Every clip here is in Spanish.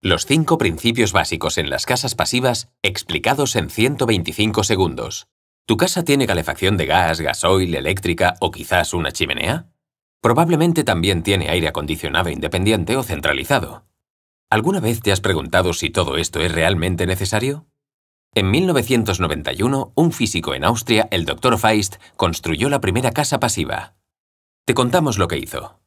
Los cinco principios básicos en las casas pasivas explicados en 125 segundos. ¿Tu casa tiene calefacción de gas, gasoil, eléctrica o quizás una chimenea? Probablemente también tiene aire acondicionado independiente o centralizado. ¿Alguna vez te has preguntado si todo esto es realmente necesario? En 1991, un físico en Austria, el Dr. Feist, construyó la primera casa pasiva. Te contamos lo que hizo.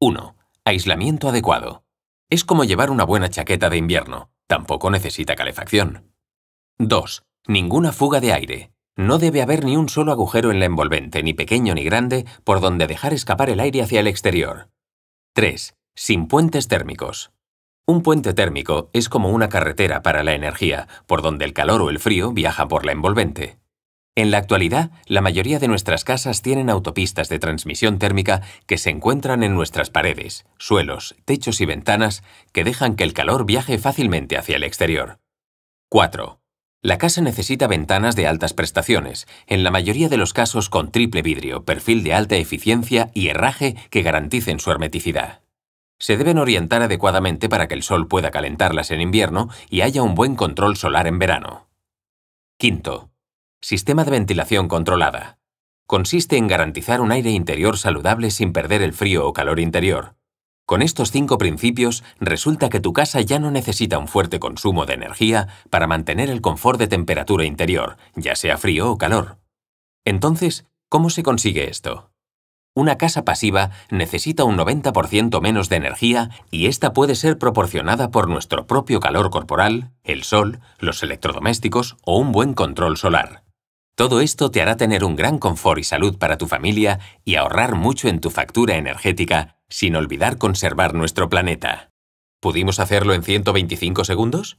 1. Aislamiento adecuado. Es como llevar una buena chaqueta de invierno, tampoco necesita calefacción. 2. Ninguna fuga de aire. No debe haber ni un solo agujero en la envolvente, ni pequeño ni grande, por donde dejar escapar el aire hacia el exterior. 3. Sin puentes térmicos. Un puente térmico es como una carretera para la energía, por donde el calor o el frío viaja por la envolvente. En la actualidad, la mayoría de nuestras casas tienen autopistas de transmisión térmica que se encuentran en nuestras paredes, suelos, techos y ventanas que dejan que el calor viaje fácilmente hacia el exterior. 4. La casa necesita ventanas de altas prestaciones, en la mayoría de los casos con triple vidrio, perfil de alta eficiencia y herraje que garanticen su hermeticidad. Se deben orientar adecuadamente para que el sol pueda calentarlas en invierno y haya un buen control solar en verano. 5. Sistema de ventilación controlada. Consiste en garantizar un aire interior saludable sin perder el frío o calor interior. Con estos cinco principios, resulta que tu casa ya no necesita un fuerte consumo de energía para mantener el confort de temperatura interior, ya sea frío o calor. Entonces, ¿cómo se consigue esto? Una casa pasiva necesita un 90% menos de energía y esta puede ser proporcionada por nuestro propio calor corporal, el sol, los electrodomésticos o un buen control solar. Todo esto te hará tener un gran confort y salud para tu familia y ahorrar mucho en tu factura energética, sin olvidar conservar nuestro planeta. ¿Pudimos hacerlo en 125 segundos?